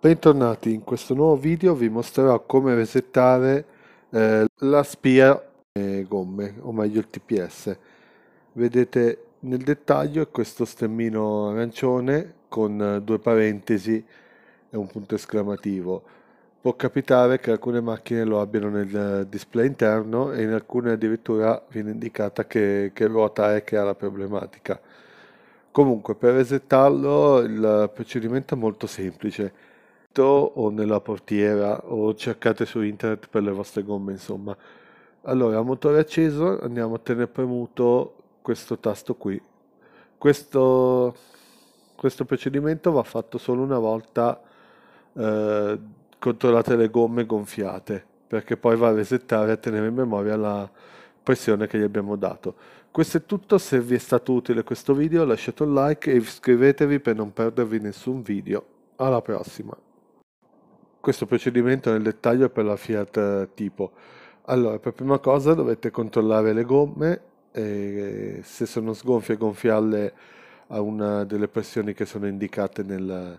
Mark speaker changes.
Speaker 1: Bentornati, in questo nuovo video vi mostrerò come resettare eh, la spia eh, gomme, o meglio il TPS. Vedete nel dettaglio questo stemmino arancione con eh, due parentesi e un punto esclamativo. Può capitare che alcune macchine lo abbiano nel eh, display interno e in alcune addirittura viene indicata che, che ruota è che ha la problematica. Comunque per resettarlo il procedimento è molto semplice acquisto o nella portiera o cercate su internet per le vostre gomme, insomma. Allora, motore acceso, andiamo a tenere premuto questo tasto qui. Questo, questo procedimento va fatto solo una volta eh, controllate le gomme gonfiate, perché poi va a resettare e a tenere in memoria la pressione che gli abbiamo dato. Questo è tutto, se vi è stato utile questo video lasciate un like e iscrivetevi per non perdervi nessun video. Alla prossima! questo procedimento nel dettaglio per la Fiat eh, tipo. Allora, per prima cosa dovete controllare le gomme, e se sono sgonfie gonfiarle a una delle pressioni che sono indicate nel,